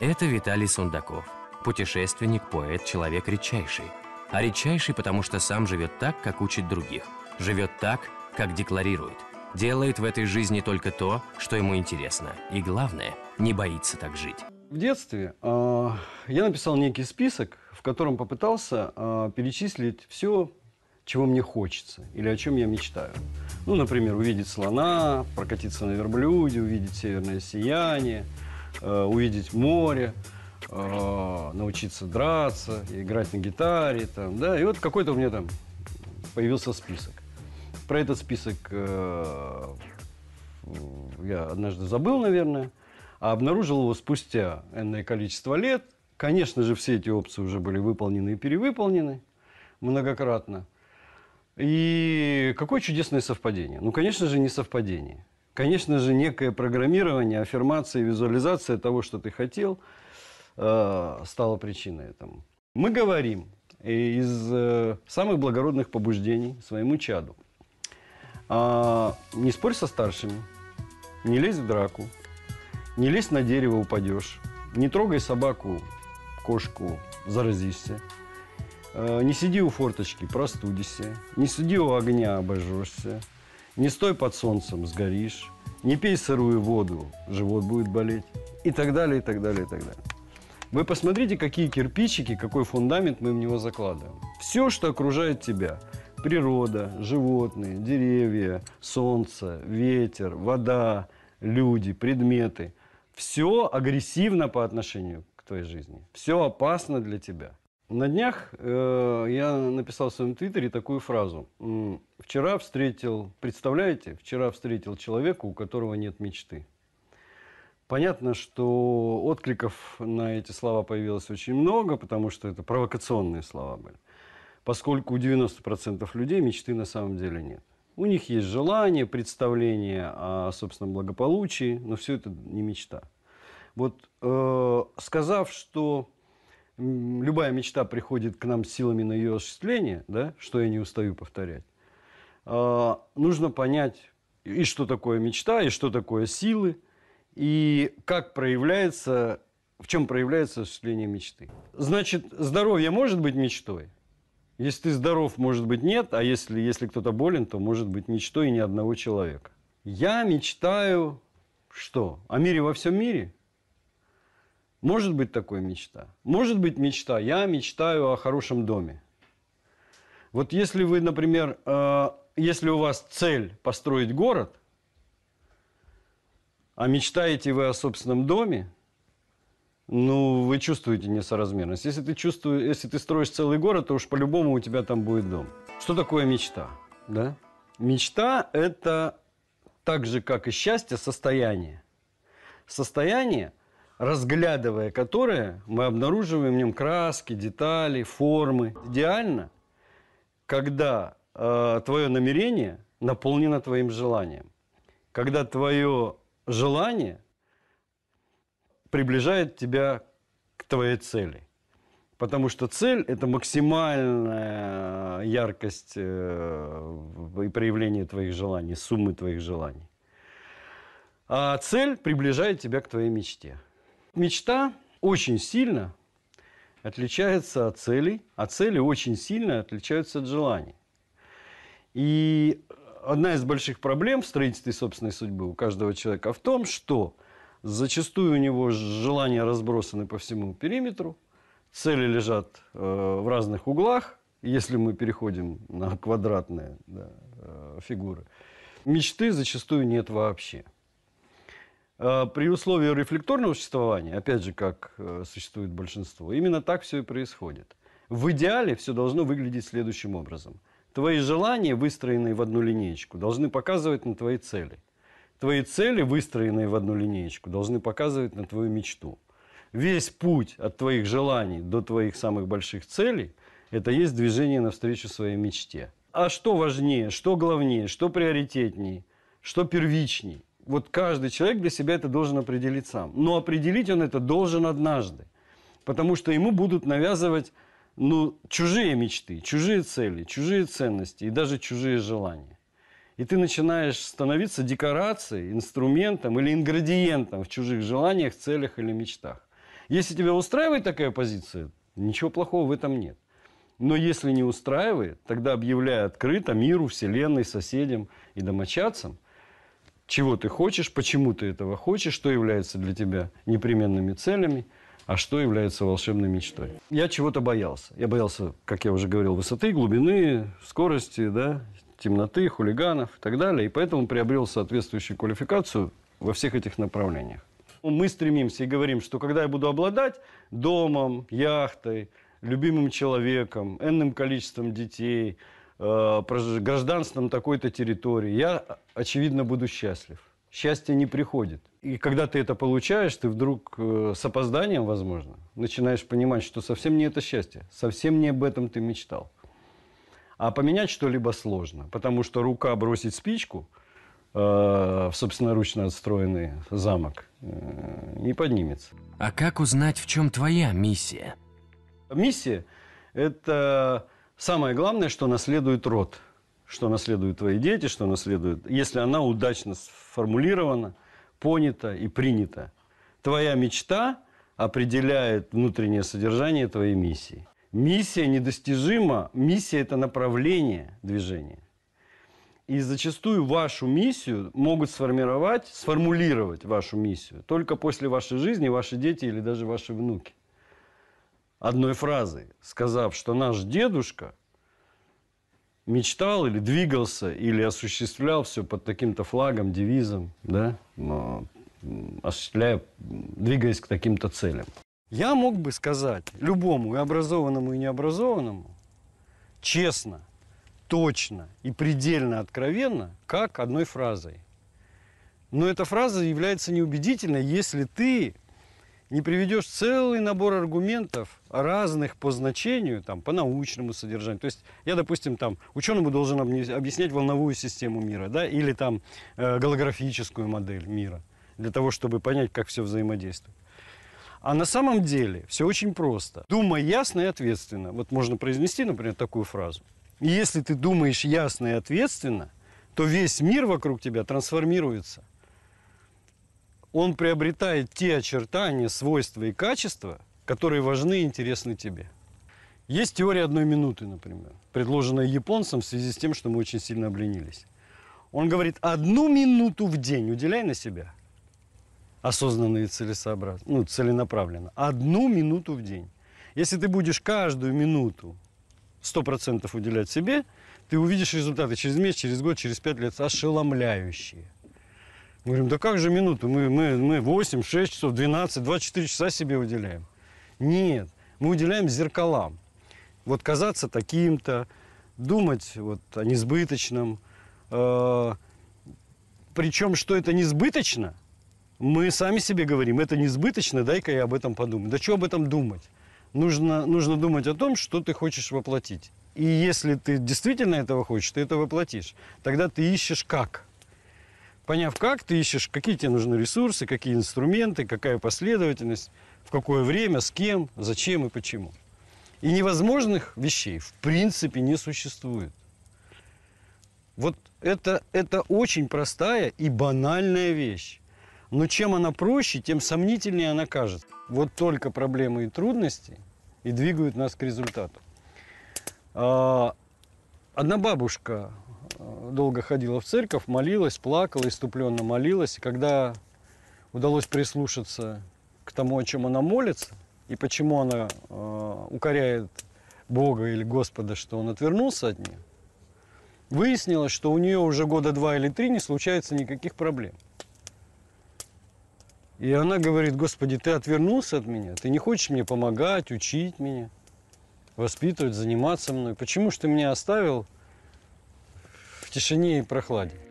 Это Виталий Сундаков, путешественник, поэт, человек редчайший. А редчайший, потому что сам живет так, как учит других. Живет так, как декларирует. Делает в этой жизни только то, что ему интересно. И главное, не боится так жить. В детстве э, я написал некий список, в котором попытался э, перечислить все, чего мне хочется или о чем я мечтаю. Ну, например, увидеть слона, прокатиться на верблюде, увидеть северное сияние – Э, увидеть море, э, научиться драться, играть на гитаре, там, да, и вот какой-то у меня там появился список. Про этот список э, я однажды забыл, наверное, а обнаружил его спустя энное количество лет. Конечно же, все эти опции уже были выполнены и перевыполнены многократно. И какое чудесное совпадение. Ну, конечно же, не совпадение. Конечно же, некое программирование, аффирмация, визуализация того, что ты хотел, э, стало причиной этому. Мы говорим э, из э, самых благородных побуждений своему чаду. А, не спорь со старшими, не лезь в драку, не лезь на дерево, упадешь, не трогай собаку, кошку, заразишься. Не сиди у форточки, простудишься. Не сиди у огня, обожжешься. Не стой под солнцем, сгоришь. Не пей сырую воду, живот будет болеть. И так далее, и так далее, и так далее. Вы посмотрите, какие кирпичики, какой фундамент мы в него закладываем. Все, что окружает тебя. Природа, животные, деревья, солнце, ветер, вода, люди, предметы. Все агрессивно по отношению к твоей жизни. Все опасно для тебя. На днях э, я написал в своем твиттере такую фразу. Вчера встретил, представляете, вчера встретил человека, у которого нет мечты. Понятно, что откликов на эти слова появилось очень много, потому что это провокационные слова были. Поскольку у 90% людей мечты на самом деле нет. У них есть желание, представление о собственном благополучии, но все это не мечта. Вот э, сказав, что любая мечта приходит к нам с силами на ее осуществление, да, что я не устаю повторять, э, нужно понять и что такое мечта, и что такое силы, и как проявляется, в чем проявляется осуществление мечты. Значит, здоровье может быть мечтой? Если ты здоров, может быть, нет, а если, если кто-то болен, то может быть мечтой ни одного человека. Я мечтаю что? О мире во всем мире? Может быть такое мечта? Может быть мечта. Я мечтаю о хорошем доме. Вот если вы, например, э, если у вас цель построить город, а мечтаете вы о собственном доме, ну, вы чувствуете несоразмерность. Если ты, чувствуешь, если ты строишь целый город, то уж по-любому у тебя там будет дом. Что такое мечта? Да? Мечта – это так же, как и счастье, состояние. Состояние – разглядывая которые, мы обнаруживаем в нем краски, детали, формы. Идеально, когда э, твое намерение наполнено твоим желанием, когда твое желание приближает тебя к твоей цели. Потому что цель – это максимальная яркость э, и проявление твоих желаний, суммы твоих желаний. А цель приближает тебя к твоей мечте. Мечта очень сильно отличается от целей, а цели очень сильно отличаются от желаний. И одна из больших проблем в строительстве собственной судьбы у каждого человека в том, что зачастую у него желания разбросаны по всему периметру, цели лежат э, в разных углах, если мы переходим на квадратные да, э, фигуры. Мечты зачастую нет вообще. Э, при условии рефлекторного существования, опять же, как э, существует большинство, именно так все и происходит. В идеале все должно выглядеть следующим образом. Твои желания, выстроенные в одну линеечку, должны показывать на твои цели. Твои цели, выстроенные в одну линеечку, должны показывать на твою мечту. Весь путь от твоих желаний до твоих самых больших целей – это есть движение навстречу своей мечте. А что важнее, что главнее, что приоритетнее, что первичнее? вот каждый человек для себя это должен определить сам. Но определить он это должен однажды. Потому что ему будут навязывать ну, чужие мечты, чужие цели, чужие ценности и даже чужие желания. И ты начинаешь становиться декорацией, инструментом или ингредиентом в чужих желаниях, целях или мечтах. Если тебя устраивает такая позиция, ничего плохого в этом нет. Но если не устраивает, тогда объявляй открыто миру, вселенной, соседям и домочадцам – чего ты хочешь, почему ты этого хочешь, что является для тебя непременными целями, а что является волшебной мечтой. Я чего-то боялся. Я боялся, как я уже говорил, высоты, глубины, скорости, да, темноты, хулиганов и так далее. И поэтому приобрел соответствующую квалификацию во всех этих направлениях. Мы стремимся и говорим, что когда я буду обладать домом, яхтой, любимым человеком, энным количеством детей – Э, гражданством такой-то территории, я, очевидно, буду счастлив. Счастье не приходит. И когда ты это получаешь, ты вдруг э, с опозданием, возможно, начинаешь понимать, что совсем не это счастье, совсем не об этом ты мечтал. А поменять что-либо сложно, потому что рука бросить спичку э, в собственноручно отстроенный замок не поднимется. А как узнать, в чем твоя миссия? Миссия – это Самое главное, что наследует род, что наследуют твои дети, что наследуют, если она удачно сформулирована, понята и принята. Твоя мечта определяет внутреннее содержание твоей миссии. Миссия недостижима, миссия – это направление движения. И зачастую вашу миссию могут сформировать, сформулировать вашу миссию только после вашей жизни ваши дети или даже ваши внуки одной фразой, сказав, что наш дедушка мечтал или двигался, или осуществлял все под таким-то флагом, девизом, да, Но, осуществляя, двигаясь к таким-то целям. Я мог бы сказать любому, и образованному, и необразованному, честно, точно и предельно откровенно, как одной фразой. Но эта фраза является неубедительной, если ты не приведешь целый набор аргументов разных по значению, там, по научному содержанию. То есть я, допустим, там, ученому должен объяснять волновую систему мира, да, или там э, голографическую модель мира, для того, чтобы понять, как все взаимодействует. А на самом деле все очень просто. Думай ясно и ответственно. Вот можно произнести, например, такую фразу. если ты думаешь ясно и ответственно, то весь мир вокруг тебя трансформируется он приобретает те очертания, свойства и качества, которые важны и интересны тебе. Есть теория одной минуты, например, предложенная японцам в связи с тем, что мы очень сильно обленились. Он говорит, одну минуту в день уделяй на себя. Осознанно и целесообразно, ну, целенаправленно. Одну минуту в день. Если ты будешь каждую минуту 100% уделять себе, ты увидишь результаты через месяц, через год, через пять лет ошеломляющие – мы говорим, да как же минуту? Мы, мы, мы 8, 6 часов, 12, 24 часа себе уделяем. Нет, мы уделяем зеркалам. Вот казаться таким-то, думать вот о несбыточном. Э, причем, что это несбыточно, мы сами себе говорим, это несбыточно, дай-ка я об этом подумаю. Да что об этом думать? Нужно, нужно думать о том, что ты хочешь воплотить. И если ты действительно этого хочешь, ты это воплотишь. Тогда ты ищешь как – поняв, как ты ищешь, какие тебе нужны ресурсы, какие инструменты, какая последовательность, в какое время, с кем, зачем и почему. И невозможных вещей в принципе не существует. Вот это, это очень простая и банальная вещь. Но чем она проще, тем сомнительнее она кажется. Вот только проблемы и трудности и двигают нас к результату. А, одна бабушка Э, долго ходила в церковь, молилась, плакала, иступленно молилась. И когда удалось прислушаться к тому, о чем она молится, и почему она э, укоряет Бога или Господа, что он отвернулся от нее, выяснилось, что у нее уже года два или три не случается никаких проблем. И она говорит, Господи, ты отвернулся от меня, ты не хочешь мне помогать, учить меня, воспитывать, заниматься мной. Почему же ты меня оставил в тишине и прохладе.